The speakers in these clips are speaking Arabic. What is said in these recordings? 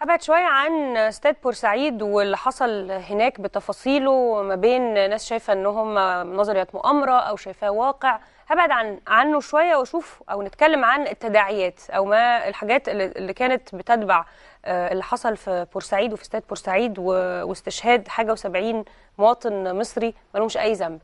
هبعد شوية عن استاد بورسعيد واللي حصل هناك بتفاصيله ما بين ناس شايفة انهم نظريات مؤامرة او شايفاه واقع هبعد عن عنه شوية واشوف او نتكلم عن التداعيات او ما الحاجات اللي كانت بتتبع آه، اللي حصل في بورسعيد وفي استاد بورسعيد واستشهاد حاجة وسبعين مواطن مصري ملومش اي ذنب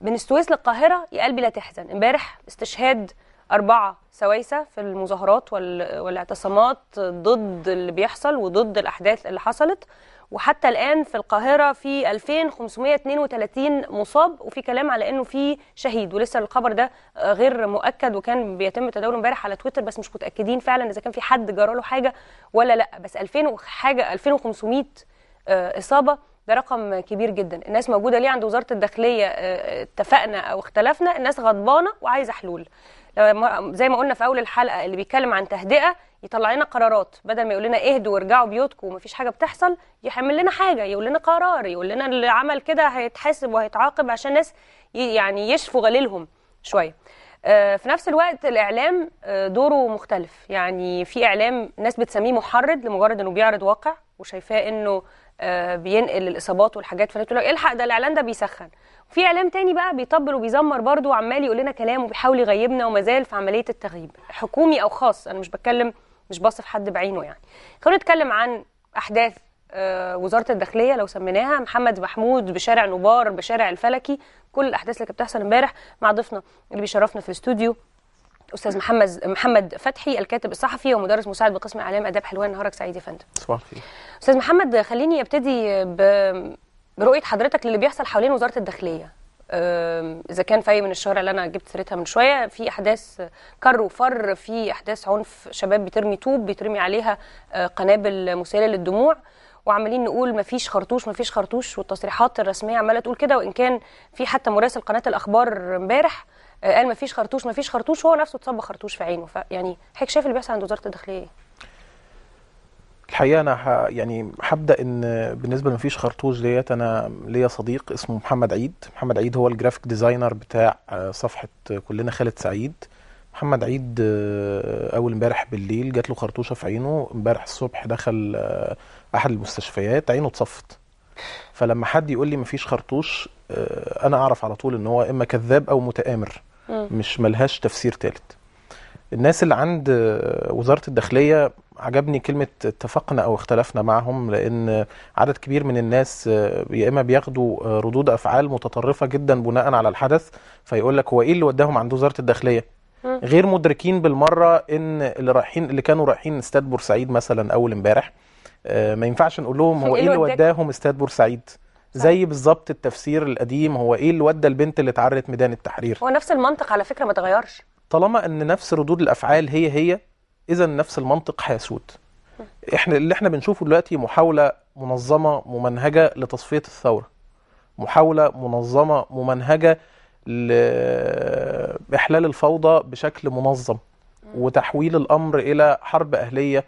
من السويس للقاهرة يا قلبي لا تحزن امبارح استشهاد أربعة سويسة في المظاهرات والاعتصامات ضد اللي بيحصل وضد الأحداث اللي حصلت وحتى الآن في القاهرة في 2532 مصاب وفي كلام على أنه في شهيد ولسه الخبر ده غير مؤكد وكان بيتم تداوله امبارح على تويتر بس مش متأكدين فعلا إذا كان في حد جرى له حاجة ولا لأ بس 2000 وحاجة 2500 إصابة ده رقم كبير جدا الناس موجوده ليه عند وزاره الداخليه آه، اتفقنا او اختلفنا الناس غضبانه وعايزه حلول زي ما قلنا في اول الحلقه اللي بيتكلم عن تهدئه يطلع لنا قرارات بدل ما يقول لنا اهدوا وارجعوا بيوتكم ومفيش حاجه بتحصل يحمل لنا حاجه يقول لنا قرار يقول لنا اللي عمل كده هيتحاسب وهيتعاقب عشان ناس يعني يشفوا غليلهم شويه آه، في نفس الوقت الاعلام آه، دوره مختلف يعني في اعلام ناس بتسميه محرض لمجرد انه بيعرض واقع وشايفاه انه آه، بينقل الاصابات والحاجات فالناس تقول لك الحق ده الاعلان ده بيسخن في اعلام تاني بقى بيطبل وبيزمر برضه وعمال يقول لنا كلام وبيحاول يغيبنا وما زال في عمليه التغييب حكومي او خاص انا مش بتكلم مش باصف حد بعينه يعني خلينا نتكلم عن احداث آه، وزاره الداخليه لو سميناها محمد محمود بشارع نوبار بشارع الفلكي كل الاحداث اللي كانت بتحصل امبارح مع ضيفنا اللي بيشرفنا في الاستوديو استاذ محمد محمد فتحي الكاتب الصحفي ومدرس مساعد بقسم اعلام اداب حلوان نهارك سعيد يا فندم استاذ محمد خليني ابتدي ب برؤيه حضرتك للي بيحصل حوالين وزاره الداخليه اذا كان في من الشوارع اللي انا جبت سيرتها من شويه في احداث كر وفر في احداث عنف شباب بترمي طوب بيترمي عليها آه، قنابل مسيله للدموع وعمالين نقول مفيش خرطوش مفيش خرطوش والتصريحات الرسميه عماله تقول كده وان كان في حتى مراسل قناه الاخبار امبارح آه، قال مفيش خرطوش مفيش خرطوش هو نفسه اتصب خرطوش في عينه فيعني حضرتك شايف اللي بيحصل عند وزاره الداخليه ايه؟ الحقيقه انا ح... يعني هبدا ان بالنسبه لمفيش خرطوش ديت انا ليا صديق اسمه محمد عيد محمد عيد هو الجرافيك ديزاينر بتاع آه، صفحه كلنا خالد سعيد محمد عيد آه، اول امبارح بالليل جات له خرطوشه في عينه امبارح الصبح دخل آه، احد المستشفيات عينه اتصفت فلما حد يقول لي مفيش خرطوش انا اعرف على طول ان هو اما كذاب او متآمر مش ملهاش تفسير ثالث الناس اللي عند وزاره الداخليه عجبني كلمه اتفقنا او اختلفنا معهم لان عدد كبير من الناس يا اما بياخدوا ردود افعال متطرفه جدا بناء على الحدث فيقول لك هو ايه اللي وداهم عند وزاره الداخليه غير مدركين بالمره ان اللي رايحين اللي كانوا رايحين استاد بورسعيد مثلا اول امبارح آه، ما ينفعش نقول لهم هو ايه, إيه اللي وداهم استاد بورسعيد زي بالظبط التفسير القديم هو ايه اللي ودى البنت اللي اتعرت ميدان التحرير هو نفس المنطق على فكره ما اتغيرش طالما ان نفس ردود الافعال هي هي اذا نفس المنطق هيسود احنا اللي احنا بنشوفه دلوقتي محاوله منظمه ممنهجه لتصفيه الثوره محاوله منظمه ممنهجه لاحلال الفوضى بشكل منظم وتحويل الامر الى حرب اهليه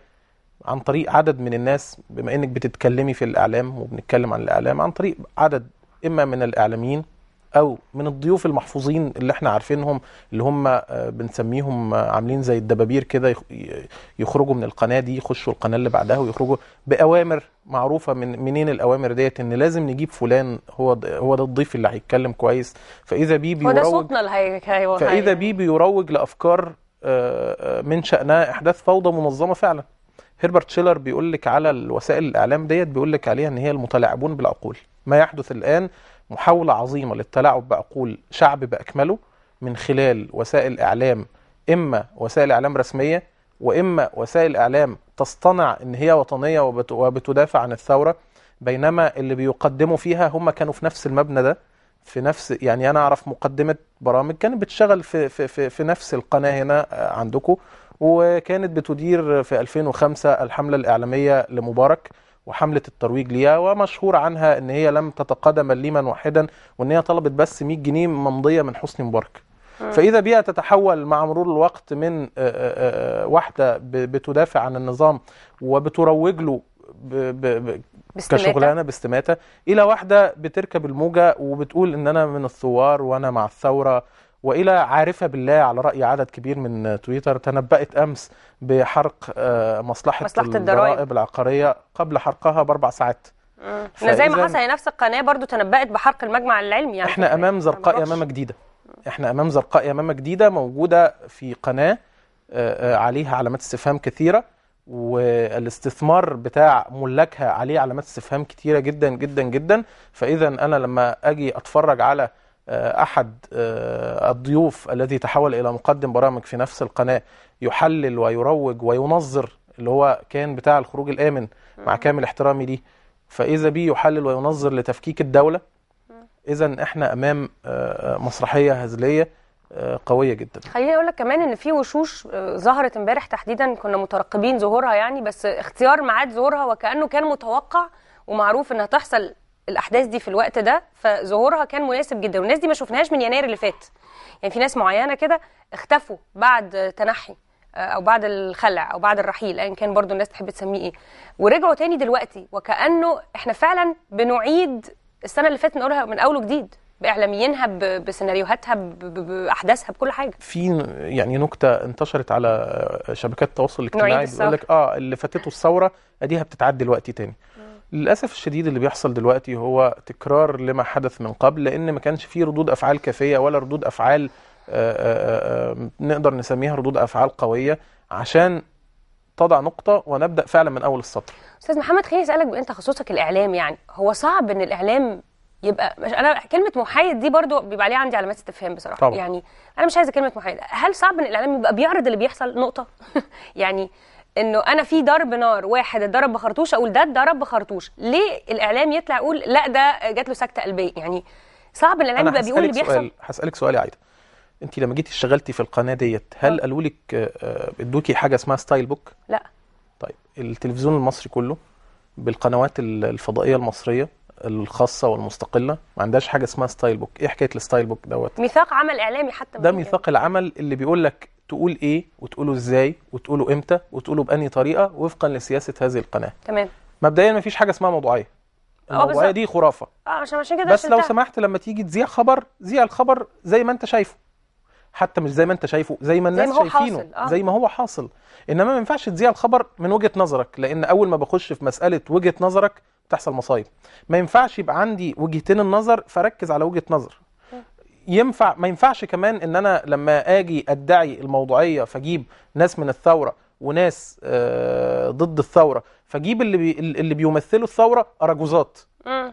عن طريق عدد من الناس بما انك بتتكلمي في الاعلام وبنتكلم عن الاعلام عن طريق عدد اما من الاعلاميين او من الضيوف المحفوظين اللي احنا عارفينهم اللي هم آه، بنسميهم آه، عاملين زي الدبابير كده يخرجوا من القناه دي يخشوا القناه اللي بعدها ويخرجوا باوامر معروفه من منين الاوامر ديت ان لازم نجيب فلان هو هو ده الضيف اللي هيتكلم كويس فاذا بيه بيروج هو ده صوتنا اللي فاذا بيه بيروج لافكار آه، من شانها احداث فوضى منظمه فعلا هربرت شيلر بيقول لك على الوسائل الاعلام ديت بيقول لك عليها ان هي المتلاعبون بالعقول ما يحدث الان محاولة عظيمة للتلاعب بعقول شعب بأكمله من خلال وسائل إعلام إما وسائل إعلام رسمية وإما وسائل إعلام تصطنع إن هي وطنية وبتدافع عن الثورة بينما اللي بيقدموا فيها هم كانوا في نفس المبنى ده في نفس يعني أنا أعرف مقدمة برامج كانت بتشتغل في, في, في, في نفس القناة هنا آه، عندكم وكانت بتدير في 2005 الحملة الإعلامية لمبارك وحملة الترويج ليها ومشهور عنها ان هي لم تتقدم مليما واحدا وان هي طلبت بس 100 جنيه ممضية من حسني مبارك آه. فإذا بها تتحول مع مرور الوقت من آه، آه، واحدة بتدافع عن النظام وبتروج له كشغلانه باستماته الى واحده بتركب الموجه وبتقول ان انا من الثوار وانا مع الثوره والى عارفه بالله على راي عدد كبير من تويتر تنبأت امس بحرق آه، مصلحه, مصلحة الضرائب العقاريه قبل حرقها باربع ساعات احنا زي ما حصل نفس القناه برضو تنبأت بحرق المجمع العلمي يعني احنا امام زرقاء يمامه جديده احنا امام زرقاء يمامه جديده موجوده في قناه آه، آه، عليها علامات استفهام كثيره والاستثمار بتاع ملاكها عليه علامات استفهام كتيره جدا جدا جدا فاذا انا لما اجي اتفرج على آه، احد آه، الضيوف الذي تحول الى مقدم برامج في نفس القناه يحلل ويروج وينظر اللي هو كان بتاع الخروج الامن مع كامل احترامي ليه فاذا بيه يحلل وينظر لتفكيك الدوله اذا احنا امام آه، مسرحيه هزليه قويه جدا خليني اقول لك كمان ان في وشوش ظهرت امبارح تحديدا كنا مترقبين ظهورها يعني بس اختيار ميعاد ظهورها وكانه كان متوقع ومعروف انها تحصل الاحداث دي في الوقت ده فظهورها كان مناسب جدا والناس دي ما شفناهاش من يناير اللي فات يعني في ناس معينه كده اختفوا بعد تنحي آه، او بعد الخلع او بعد الرحيل ايا يعني كان برضو الناس تحب تسميه ايه ورجعوا تاني دلوقتي وكانه احنا فعلا بنعيد السنه اللي فاتت نقولها من اول وجديد باعلاميينها بسيناريوهاتها باحداثها بكل حاجه في يعني نكته انتشرت على شبكات التواصل الاجتماعي بيقول لك اه اللي فاتته الثوره اديها بتتعدي دلوقتي تاني للاسف الشديد اللي بيحصل دلوقتي هو تكرار لما حدث من قبل لان ما كانش فيه ردود افعال كافيه ولا ردود افعال آآ آه، آآ آه، آه، نقدر نسميها ردود افعال قويه عشان تضع نقطه ونبدا فعلا من اول السطر استاذ محمد خليني اسالك أنت تخصصك الاعلام يعني هو صعب ان الاعلام يبقى مش انا كلمه محايد دي برضو بيبقى عليها عندي علامات استفهام بصراحه طبعا. يعني انا مش عايزه كلمه محايد هل صعب ان الاعلام يبقى بيعرض اللي بيحصل نقطه يعني انه انا في ضرب نار واحد اتضرب بخرطوش اقول ده اتضرب بخرطوش ليه الاعلام يطلع يقول لا ده جات له سكته قلبيه يعني صعب الاعلام يبقى بيقول اللي بيحصل سؤال. هسالك سؤال يا عايده انت لما جيتي اشتغلتي في القناه ديت هل آه. قالوا لك آه، آه، ادوكي حاجه اسمها ستايل بوك لا طيب التلفزيون المصري كله بالقنوات الفضائيه المصريه الخاصه والمستقله ما عندهاش حاجه اسمها ستايل بوك ايه حكايه الستايل بوك دوت ميثاق عمل اعلامي حتى ده ميثاق العمل اللي بيقول لك تقول ايه وتقوله ازاي وتقوله امتى وتقوله باني طريقه وفقا لسياسه هذه القناه تمام مبدئيا مفيش حاجه اسمها موضوعيه اه، الموضوعيه دي خرافه اه عشان عشان كده بس لو سمحت لما تيجي تذيع خبر ذيع الخبر زي ما انت شايفه حتى مش زي ما انت شايفه زي ما الناس زي ما شايفينه حاصل. آه. زي ما هو حاصل انما ما ينفعش تذيع الخبر من وجهه نظرك لان اول ما بخش في مساله وجهه نظرك بتحصل مصايب ما ينفعش يبقى عندي وجهتين النظر فركز على وجهه نظر ينفع ما ينفعش كمان ان انا لما اجي ادعي الموضوعيه فاجيب ناس من الثوره وناس آه، ضد الثوره فاجيب اللي بي اللي بيمثلوا الثوره اراجوزات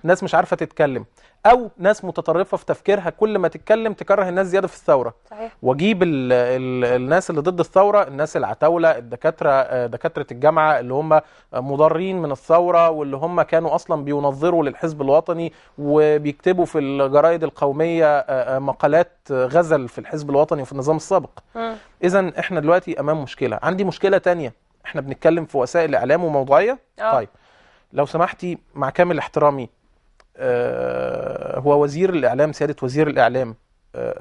ناس مش عارفه تتكلم او ناس متطرفه في تفكيرها كل ما تتكلم تكره الناس زياده في الثوره صحيح. واجيب الـ الـ الناس اللي ضد الثوره الناس العتاوله الدكاتره آه، دكاتره الجامعه اللي هم مضرين من الثوره واللي هم كانوا اصلا بينظروا للحزب الوطني وبيكتبوا في الجرايد القوميه آه، آه، مقالات غزل في الحزب الوطني وفي النظام السابق اذا احنا دلوقتي امام مشكله عندي مشكله تانية احنا بنتكلم في وسائل اعلام وموضوعيه أوه. طيب لو سمحتي مع كامل احترامي آه، هو وزير الاعلام سياده وزير الاعلام آه،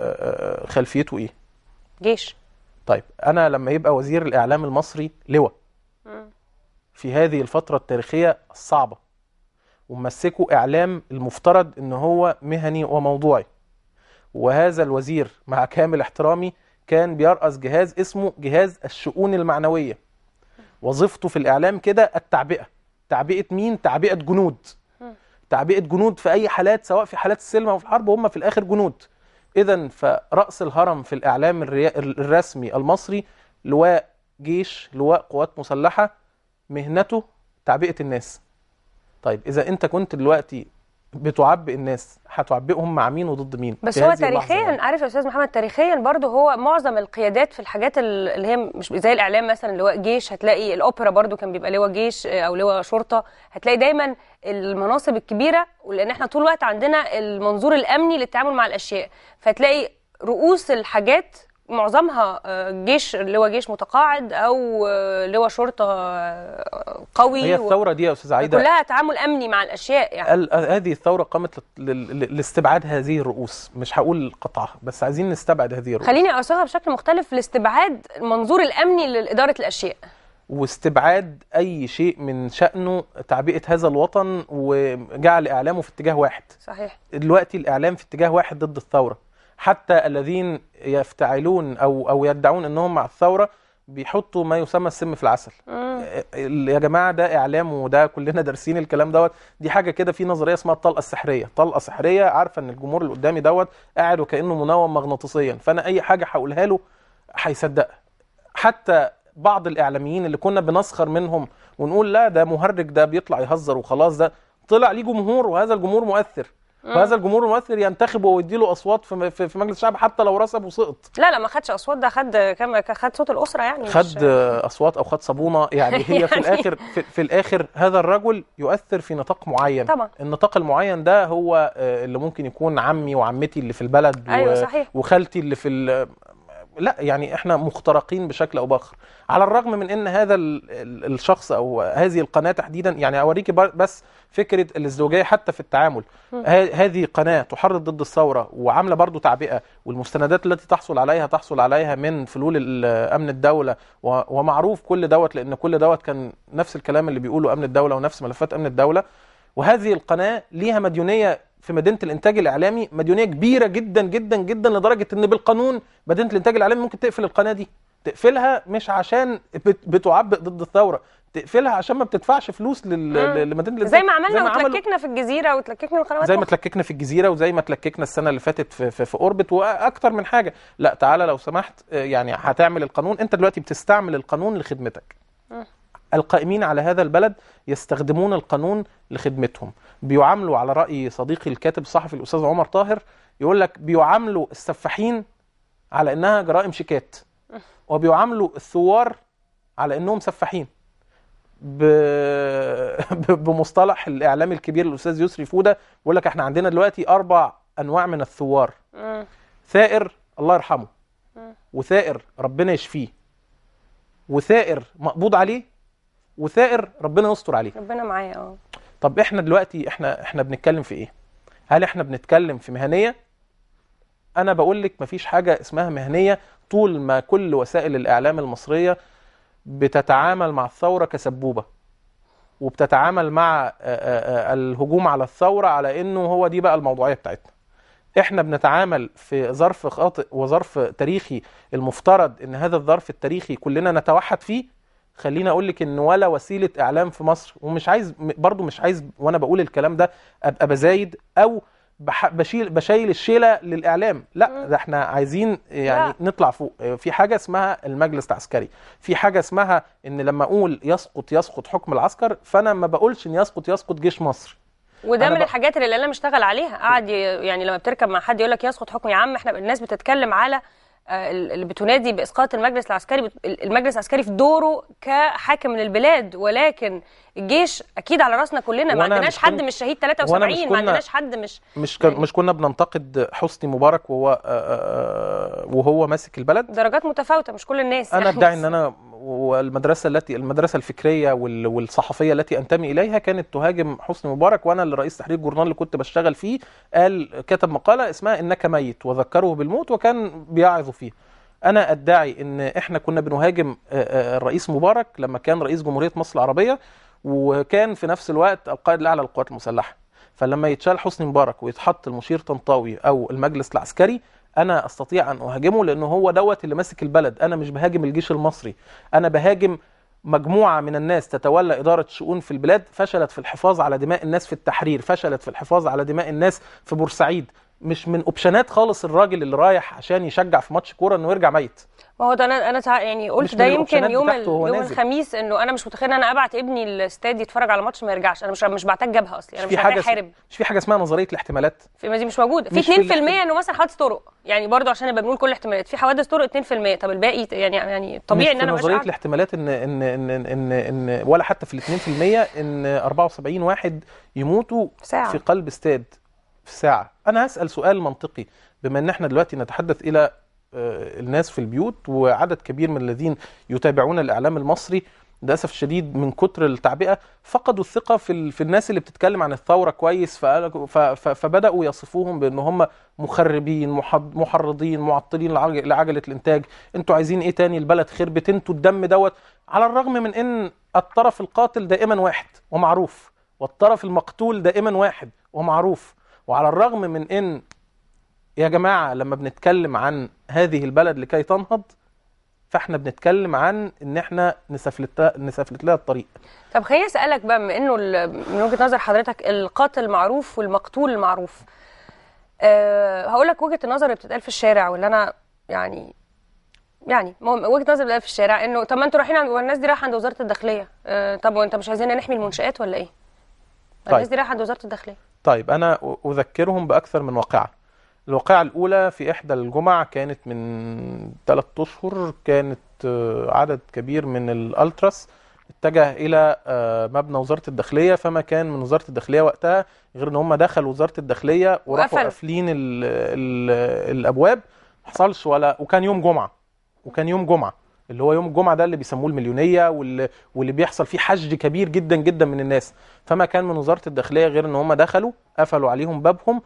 آه، خلفيته ايه جيش طيب انا لما يبقى وزير الاعلام المصري لواء في هذه الفتره التاريخيه الصعبه وممسكوا اعلام المفترض ان هو مهني وموضوعي وهذا الوزير مع كامل احترامي كان بيرأس جهاز اسمه جهاز الشؤون المعنويه وظيفته في الاعلام كده التعبئه تعبئه مين تعبئه جنود تعبئه جنود في اي حالات سواء في حالات السلم او في الحرب هم في الاخر جنود اذا فراس الهرم في الاعلام الرسمي المصري لواء جيش لواء قوات مسلحه مهنته تعبئه الناس طيب اذا انت كنت دلوقتي بتعبئ الناس هتعبئهم مع مين وضد مين بس هو تاريخيا يعني. عارف يا استاذ محمد تاريخيا برضو هو معظم القيادات في الحاجات اللي هي مش زي الاعلام مثلا لواء جيش هتلاقي الاوبرا برضو كان بيبقى لواء جيش آه، او لواء شرطه هتلاقي دايما المناصب الكبيره ولان احنا طول الوقت عندنا المنظور الامني للتعامل مع الاشياء فتلاقي رؤوس الحاجات معظمها آه، جيش لواء جيش متقاعد او آه، لواء شرطه آه، قوي هي الثوره دي يا استاذ عايده كلها تعامل امني مع الاشياء يعني هذه الثوره قامت لاستبعاد هذه الرؤوس مش هقول قطعها بس عايزين نستبعد هذه الرؤوس خليني اوصفها بشكل مختلف لاستبعاد المنظور الامني لاداره الاشياء واستبعاد اي شيء من شانه تعبئه هذا الوطن وجعل اعلامه في اتجاه واحد صحيح دلوقتي الاعلام في اتجاه واحد ضد الثوره حتى الذين يفتعلون او او يدعون انهم مع الثوره بيحطوا ما يسمى السم في العسل مم. يا جماعه ده اعلام وده كلنا دارسين الكلام دوت دي حاجه كده في نظريه اسمها الطلقه السحريه طلقه سحريه عارفه ان الجمهور اللي قدامي دوت قاعد وكانه منوم مغناطيسيا فانا اي حاجه هقولها له هيصدقها حتى بعض الاعلاميين اللي كنا بنسخر منهم ونقول لا ده مهرج ده بيطلع يهزر وخلاص ده طلع ليه جمهور وهذا الجمهور مؤثر آه. فهذا الجمهور المؤثر ينتخبه ويديله اصوات في, في مجلس الشعب حتى لو رسب وسقط لا لا ما خدش اصوات ده خد كما خد صوت الاسره يعني خد اصوات او خد صابونه يعني هي في يعني. الاخر في, في الاخر هذا الرجل يؤثر في نطاق معين طبعا النطاق المعين ده هو آه، اللي ممكن يكون عمي وعمتي اللي في البلد أيوة صحيح. وخالتي اللي في ال... لا يعني احنا مخترقين بشكل او باخر على الرغم من ان هذا الشخص او هذه القناه تحديدا يعني اوريكي بس فكره الازدواجيه حتى في التعامل هذه قناه تحرض ضد الثوره وعامله برضو تعبئه والمستندات التي تحصل عليها تحصل عليها من فلول امن الدوله ومعروف كل دوت لان كل دوت كان نفس الكلام اللي بيقوله امن الدوله ونفس ملفات امن الدوله وهذه القناه ليها مديونيه في مدينه الانتاج الاعلامي مديونيه كبيره جدا جدا جدا لدرجه ان بالقانون مدينه الانتاج الاعلامي ممكن تقفل القناه دي تقفلها مش عشان بتعبئ ضد الثوره تقفلها عشان ما بتدفعش فلوس لمدينه الانتاج زي ما عملنا زي ما وتلككنا في الجزيره وتلككنا القنوات زي ما تلككنا في الجزيره وزي ما تلككنا السنه اللي فاتت في, في, في اوربت واكتر من حاجه لا تعالى لو سمحت آه، يعني هتعمل القانون انت دلوقتي بتستعمل القانون لخدمتك القائمين على هذا البلد يستخدمون القانون لخدمتهم بيعاملوا على رأي صديقي الكاتب الصحفي الأستاذ عمر طاهر يقول لك بيعاملوا السفاحين على إنها جرائم شيكات وبيعاملوا الثوار على إنهم سفاحين ب... بمصطلح الإعلام الكبير الأستاذ يسري فودة يقول لك احنا عندنا دلوقتي أربع أنواع من الثوار ثائر الله يرحمه وثائر ربنا يشفيه وثائر مقبوض عليه وثائر ربنا يستر عليه ربنا معايا اه طب احنا دلوقتي احنا احنا بنتكلم في ايه هل احنا بنتكلم في مهنيه انا بقول لك مفيش حاجه اسمها مهنيه طول ما كل وسائل الاعلام المصريه بتتعامل مع الثوره كسبوبه وبتتعامل مع آه، آه، آه، الهجوم على الثوره على انه هو دي بقى الموضوعيه بتاعتنا احنا بنتعامل في ظرف خاطئ وظرف تاريخي المفترض ان هذا الظرف التاريخي كلنا نتوحد فيه خليني اقول لك ان ولا وسيله اعلام في مصر ومش عايز برضو مش عايز وانا بقول الكلام ده ابقى بزايد او بشيل بشيل الشيله للاعلام لا ده احنا عايزين يعني لا. نطلع فوق في حاجه اسمها المجلس العسكري في حاجه اسمها ان لما اقول يسقط يسقط حكم العسكر فانا ما بقولش ان يسقط يسقط جيش مصر وده من ب... الحاجات اللي الاعلام اشتغل عليها قعد يعني لما بتركب مع حد يقول لك يسقط حكم يا عم احنا الناس بتتكلم على آه، اللي بتنادي باسقاط المجلس العسكري المجلس العسكري في دوره كحاكم للبلاد ولكن الجيش اكيد على راسنا كلنا ما عندناش حد مش شهيد 73 ما عندناش حد مش مش يعني مش كنا بننتقد حسني مبارك وهو آه، آه، آه، وهو ماسك البلد درجات متفاوته مش كل الناس انا يعني. ادعي ان انا والمدرسه التي المدرسه الفكريه والصحفيه التي انتمي اليها كانت تهاجم حسني مبارك وانا اللي رئيس تحرير الجورنال اللي كنت بشتغل فيه قال كتب مقاله اسمها انك ميت وذكره بالموت وكان بيعظ فيه انا ادعي ان احنا كنا بنهاجم الرئيس مبارك لما كان رئيس جمهوريه مصر العربيه وكان في نفس الوقت القائد الاعلى للقوات المسلحه فلما يتشال حسني مبارك ويتحط المشير طنطاوي او المجلس العسكري انا استطيع ان اهاجمه لان هو دوت اللي ماسك البلد انا مش بهاجم الجيش المصري انا بهاجم مجموعه من الناس تتولى اداره شؤون في البلاد فشلت في الحفاظ على دماء الناس في التحرير فشلت في الحفاظ على دماء الناس في بورسعيد مش من اوبشنات خالص الراجل اللي رايح عشان يشجع في ماتش كوره انه يرجع ميت ما هو ده انا انا يعني قلت ده يمكن يوم يوم الخميس انه انا مش متخيل ان انا ابعت ابني الاستاد يتفرج على ماتش ما يرجعش انا مش مش بعتاج جبهه اصلا انا مش, مش احارب مش في حاجه اسمها نظريه الاحتمالات في ما دي مش موجوده في 2% انه مثلا حوادث طرق يعني برضو عشان نبقى بنقول كل الاحتمالات في حوادث طرق 2% طب الباقي يعني يعني طبيعي ان انا مش نظريه الاحتمالات إن, ان ان ان ان, إن ولا حتى في ال 2% ان 74 واحد يموتوا ساعة. في قلب استاد في الساعة أنا هسأل سؤال منطقي بما أن احنا دلوقتي نتحدث إلى آه، الناس في البيوت وعدد كبير من الذين يتابعون الإعلام المصري للاسف الشديد من كتر التعبئه فقدوا الثقه في, في الناس اللي بتتكلم عن الثوره كويس فبداوا يصفوهم بان هم مخربين محرضين معطلين لعجله الانتاج انتوا عايزين ايه تاني البلد خربت انتوا الدم دوت على الرغم من ان الطرف القاتل دائما واحد ومعروف والطرف المقتول دائما واحد ومعروف وعلى الرغم من ان يا جماعة لما بنتكلم عن هذه البلد لكي تنهض فاحنا بنتكلم عن ان احنا نسفلت نسفلت لها الطريق طب خليني اسالك بقى بما انه من وجهه نظر حضرتك القاتل معروف والمقتول معروف أه هقول لك وجهه النظر اللي بتتقال في الشارع واللي انا يعني يعني وجهه نظر بتتقال في الشارع انه طب ما انتوا رايحين عند والناس دي رايحه عند وزاره الداخليه أه طب وانت مش عايزين نحمي المنشات ولا ايه؟ طيب. الناس دي رايحه عند وزاره الداخليه طيب أنا أذكرهم بأكثر من واقعة الواقعة الأولى في إحدى الجمع كانت من ثلاث أشهر كانت آه، عدد كبير من الألتراس اتجه الى آه، مبنى وزاره الداخليه فما كان من وزاره الداخليه وقتها غير ان هم دخلوا وزاره الداخليه وراحوا قافلين الابواب ما حصلش ولا وكان يوم جمعه وكان يوم جمعه اللي هو يوم الجمعه ده اللي بيسموه المليونيه واللي, واللي بيحصل فيه حشد كبير جدا جدا من الناس فما كان من وزاره الداخليه غير ان هم دخلوا قفلوا عليهم بابهم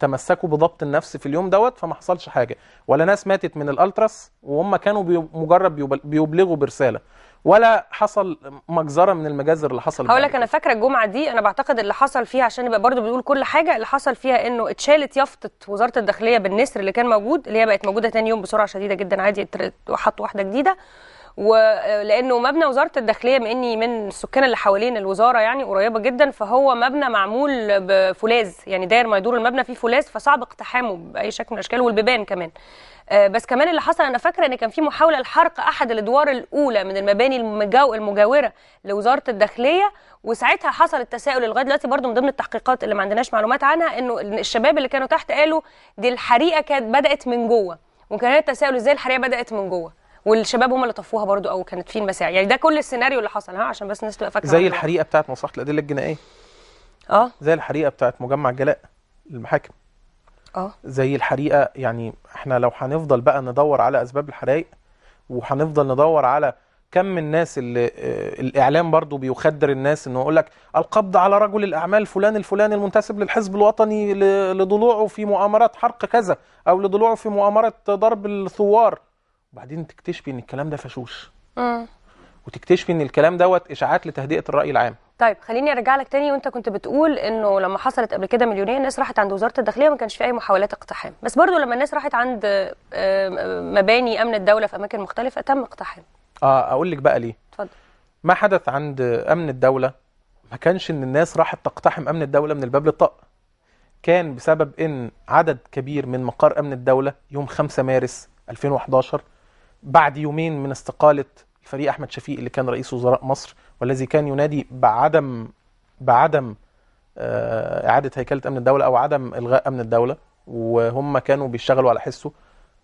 تمسكوا بضبط النفس في اليوم دوت فما حصلش حاجه ولا ناس ماتت من الالتراس وهم كانوا مجرد بيبلغوا برساله ولا حصل مجزره من المجازر اللي حصل هقول لك انا فاكره الجمعه دي انا بعتقد اللي حصل فيها عشان نبقى برضو بنقول كل حاجه اللي حصل فيها انه اتشالت يافطه وزاره الداخليه بالنسر اللي كان موجود اللي هي بقت موجوده تاني يوم بسرعه شديده جدا عادي وحطوا واحده جديده ولانه مبنى وزاره الداخليه اني من السكان اللي حوالين الوزاره يعني قريبه جدا فهو مبنى معمول بفولاذ يعني داير ما يدور المبنى فيه فولاذ فصعب اقتحامه باي شكل من الاشكال والبيبان كمان آه، بس كمان اللي حصل انا فاكره ان كان في محاوله لحرق احد الادوار الاولى من المباني المجاوره لوزاره الداخليه وساعتها حصل التساؤل لغايه دلوقتي برضو من ضمن التحقيقات اللي ما عندناش معلومات عنها انه الشباب اللي كانوا تحت قالوا دي الحريقه كانت بدات من جوه وكان التساؤل ازاي الحريقه بدات من جوه والشباب هم اللي طفوها برضو او كانت في المساعي يعني ده كل السيناريو اللي حصل ها عشان بس الناس تبقى فاكره زي الحريقه بتاعت مصلحه الادله الجنائيه اه زي الحريقه بتاعت مجمع جلاء المحاكم اه زي الحريقه يعني احنا لو هنفضل بقى ندور على اسباب الحرائق وهنفضل ندور على كم الناس اللي آه، الاعلام برضو بيخدر الناس انه يقول لك القبض على رجل الاعمال فلان الفلاني المنتسب للحزب الوطني لضلوعه في مؤامرات حرق كذا او لضلوعه في مؤامره ضرب الثوار وبعدين تكتشفي ان الكلام ده فشوش امم وتكتشفي ان الكلام دوت اشاعات لتهدئه الراي العام طيب خليني ارجع لك تاني وانت كنت بتقول انه لما حصلت قبل كده مليونيه الناس راحت عند وزاره الداخليه ما كانش في اي محاولات اقتحام بس برضو لما الناس راحت عند مباني امن الدوله في اماكن مختلفه تم اقتحام اه اقول لك بقى ليه اتفضل ما حدث عند امن الدوله ما كانش ان الناس راحت تقتحم امن الدوله من الباب للطق كان بسبب ان عدد كبير من مقار امن الدوله يوم 5 مارس 2011 بعد يومين من استقالة الفريق أحمد شفيق اللي كان رئيس وزراء مصر والذي كان ينادي بعدم بعدم آه، إعادة هيكلة أمن الدولة أو عدم إلغاء أمن الدولة وهم كانوا بيشتغلوا على حسه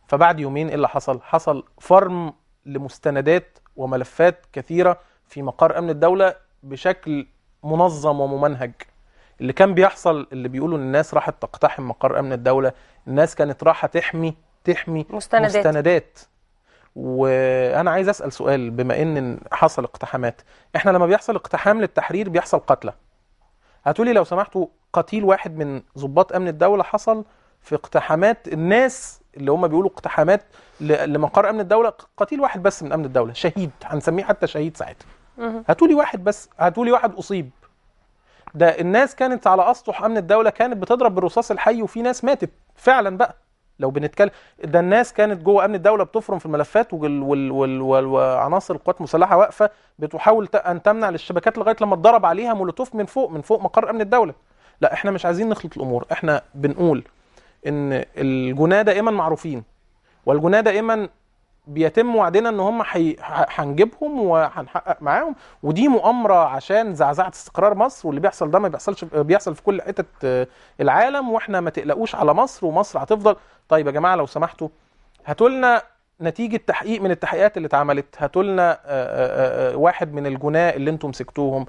فبعد يومين إيه اللي حصل؟ حصل فرم لمستندات وملفات كثيرة في مقر أمن الدولة بشكل منظم وممنهج اللي كان بيحصل اللي بيقولوا ان الناس راحت تقتحم مقر امن الدوله الناس كانت رايحه تحمي تحمي مستندات, مستندات. وانا عايز اسال سؤال بما ان حصل اقتحامات احنا لما بيحصل اقتحام للتحرير بيحصل قتلى هتقولي لو سمحتوا قتيل واحد من ضباط امن الدوله حصل في اقتحامات الناس اللي هم بيقولوا اقتحامات لمقر امن الدوله قتيل واحد بس من امن الدوله شهيد هنسميه حتى شهيد ساعتها هاتولي واحد بس هاتولي واحد اصيب ده الناس كانت على اسطح امن الدوله كانت بتضرب بالرصاص الحي وفي ناس ماتت فعلا بقى لو بنتكلم ده الناس كانت جوه امن الدوله بتفرم في الملفات وعناصر القوات المسلحه واقفه بتحاول ان تمنع للشبكات لغايه لما اتضرب عليها مولوتوف من فوق من فوق مقر امن الدوله لا احنا مش عايزين نخلط الامور احنا بنقول ان الجناه دائما معروفين والجناه دائما بيتم وعدنا ان هم هنجيبهم وهنحقق معاهم ودي مؤامره عشان زعزعه استقرار مصر واللي بيحصل ده ما بيحصلش بيحصل في كل حتت آه، العالم واحنا ما تقلقوش على مصر ومصر هتفضل طيب يا جماعه لو سمحتوا هاتوا لنا نتيجه تحقيق من التحقيقات اللي اتعملت هاتوا لنا آه، آه، واحد من الجناه اللي انتم مسكتوهم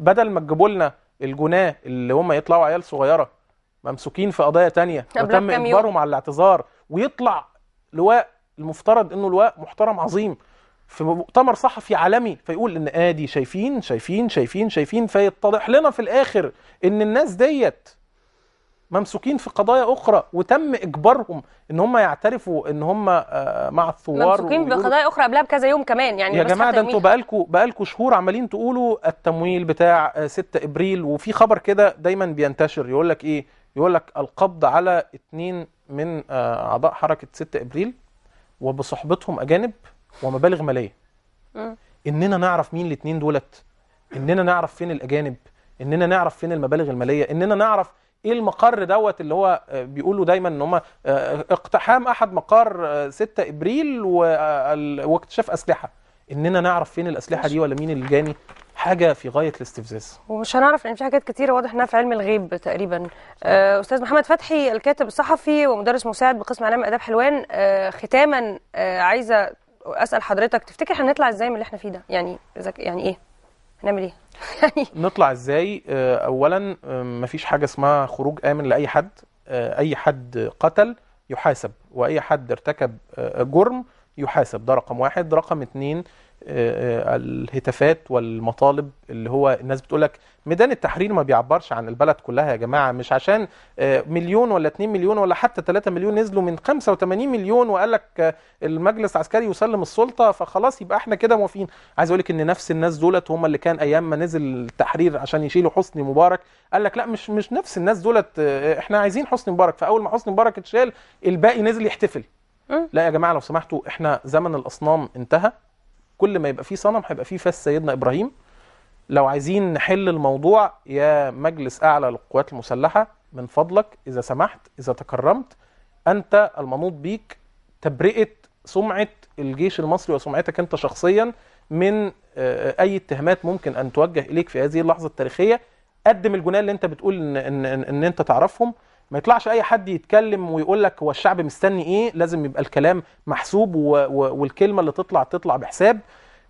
بدل ما تجيبوا لنا الجناه اللي هم يطلعوا عيال صغيره ممسوكين في قضايا تانية وتم اجبارهم على الاعتذار ويطلع لواء المفترض انه لواء محترم عظيم في مؤتمر صحفي عالمي فيقول ان ادي شايفين شايفين شايفين شايفين فيتضح لنا في الاخر ان الناس ديت ممسوكين في قضايا اخرى وتم اجبارهم ان هم يعترفوا ان هم آه، مع الثوار ممسوكين بقضايا اخرى قبلها بكذا يوم كمان يعني يا جماعه ده انتوا بقالكوا بقالكوا شهور عمالين تقولوا التمويل بتاع 6 آه، ابريل وفي خبر كده دايما بينتشر يقول لك ايه يقول لك القبض على اثنين من آه، اعضاء حركه 6 ابريل وبصحبتهم اجانب ومبالغ ماليه اننا نعرف مين الاثنين دولت اننا نعرف فين الاجانب اننا نعرف فين المبالغ الماليه اننا نعرف ايه المقر دوت اللي هو آه، بيقولوا دايما ان هم آه، آه، اقتحام احد مقار 6 ابريل واكتشاف اسلحه اننا نعرف فين الاسلحه دي ولا مين اللي جاني حاجه في غايه الاستفزاز ومش هنعرف لان يعني في حاجات كتير واضح انها في علم الغيب تقريبا آه استاذ محمد فتحي الكاتب الصحفي ومدرس مساعد بقسم اعلام اداب حلوان آه ختاما آه عايزه اسال حضرتك تفتكر هنطلع ازاي من اللي احنا فيه ده يعني يعني ايه هنعمل ايه يعني نطلع ازاي آه، اولا آه، مفيش حاجه اسمها خروج امن لاي حد آه، اي حد قتل يحاسب واي حد ارتكب جرم يحاسب ده رقم واحد رقم اتنين آه، آه، الهتافات والمطالب اللي هو الناس بتقول لك ميدان التحرير ما بيعبرش عن البلد كلها يا جماعه مش عشان آه، مليون ولا 2 مليون ولا حتى 3 مليون نزلوا من 85 مليون وقال لك المجلس العسكري يسلم السلطه فخلاص يبقى احنا كده موافقين عايز اقول لك ان نفس الناس دولت هم اللي كان ايام ما نزل التحرير عشان يشيلوا حسني مبارك قال لك لا مش مش نفس الناس دولت احنا عايزين حسني مبارك فاول ما حسني مبارك اتشال الباقي نزل يحتفل إيه؟ لا يا جماعه لو سمحتوا احنا زمن الاصنام انتهى كل ما يبقى فيه صنم هيبقى فيه فاس سيدنا ابراهيم لو عايزين نحل الموضوع يا مجلس اعلى للقوات المسلحه من فضلك اذا سمحت اذا تكرمت انت المنوط بيك تبرئه سمعه الجيش المصري وسمعتك انت شخصيا من آه، اي اتهامات ممكن ان توجه اليك في هذه اللحظه التاريخيه قدم الجناه اللي انت بتقول ان, إن, إن انت تعرفهم ما يطلعش اي حد يتكلم ويقول لك هو الشعب مستني ايه لازم يبقى الكلام محسوب و... و... والكلمه اللي تطلع تطلع بحساب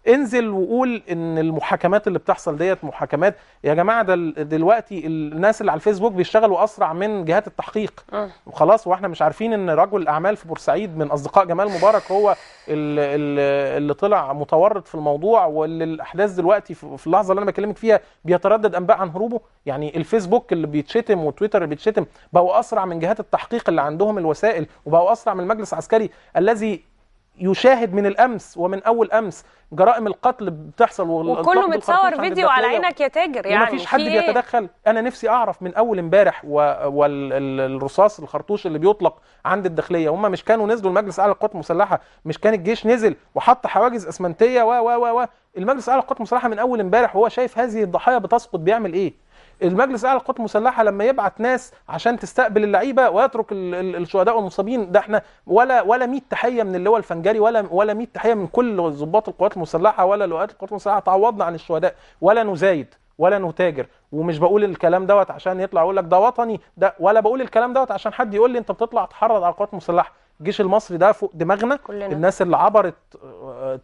انزل وقول ان المحاكمات اللي بتحصل ديت محاكمات يا جماعه ده دلوقتي الناس اللي على الفيسبوك بيشتغلوا اسرع من جهات التحقيق آه. وخلاص واحنا مش عارفين ان رجل اعمال في بورسعيد من اصدقاء جمال مبارك هو اللي طلع متورط في الموضوع واللي الاحداث دلوقتي في اللحظه اللي انا بكلمك فيها بيتردد انباء عن هروبه يعني الفيسبوك اللي بيتشتم وتويتر اللي بيتشتم بقوا اسرع من جهات التحقيق اللي عندهم الوسائل وبقوا اسرع من المجلس العسكري الذي يشاهد من الامس ومن اول امس جرائم القتل بتحصل وكله متصور فيديو على عينك يا تاجر يعني مفيش حد بيتدخل انا نفسي اعرف من اول امبارح والرصاص الخرطوش اللي بيطلق عند الداخليه هم مش كانوا نزلوا المجلس الاعلى للقوات المسلحه مش كان الجيش نزل وحط حواجز اسمنتيه و و و المجلس الاعلى للقوات المسلحه من اول امبارح وهو شايف هذه الضحايا بتسقط بيعمل ايه المجلس الاعلى للقوات المسلحه لما يبعت ناس عشان تستقبل اللعيبه ويترك الشهداء والمصابين ده احنا ولا ولا 100 تحيه من اللواء الفنجري ولا ولا 100 تحيه من كل ضباط القوات المسلحه ولا لواءات القوات المسلحه تعوضنا عن الشهداء ولا نزايد ولا نتاجر ومش بقول الكلام دوت عشان يطلع يقول لك ده وطني ده ولا بقول الكلام دوت عشان حد يقول لي انت بتطلع تحرض على القوات المسلحه الجيش المصري ده فوق دماغنا كلنا. الناس اللي عبرت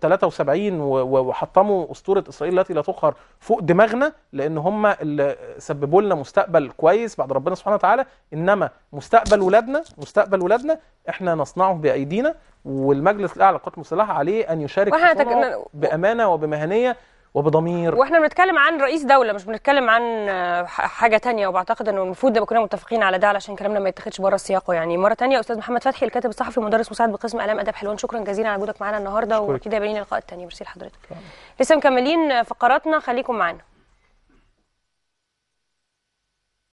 73 آه، وحطموا اسطوره اسرائيل التي لا تقهر فوق دماغنا لان هم اللي سببوا لنا مستقبل كويس بعد ربنا سبحانه وتعالى انما مستقبل ولادنا مستقبل ولادنا احنا نصنعه بايدينا والمجلس الاعلى للقوات المسلحه عليه ان يشارك تك... بامانه وبمهنيه وبضمير واحنا بنتكلم عن رئيس دوله مش بنتكلم عن آه، حاجه تانية وبعتقد انه المفروض نبقى كنا متفقين على ده علشان كلامنا ما يتاخدش بره سياقه يعني مره تانية استاذ محمد فتحي الكاتب الصحفي ومدرس مساعد بقسم الام ادب حلوان شكرا جزيلا على وجودك معانا النهارده واكيد يا اللقاء لقاءات ميرسي لحضرتك لسه مكملين فقراتنا خليكم معانا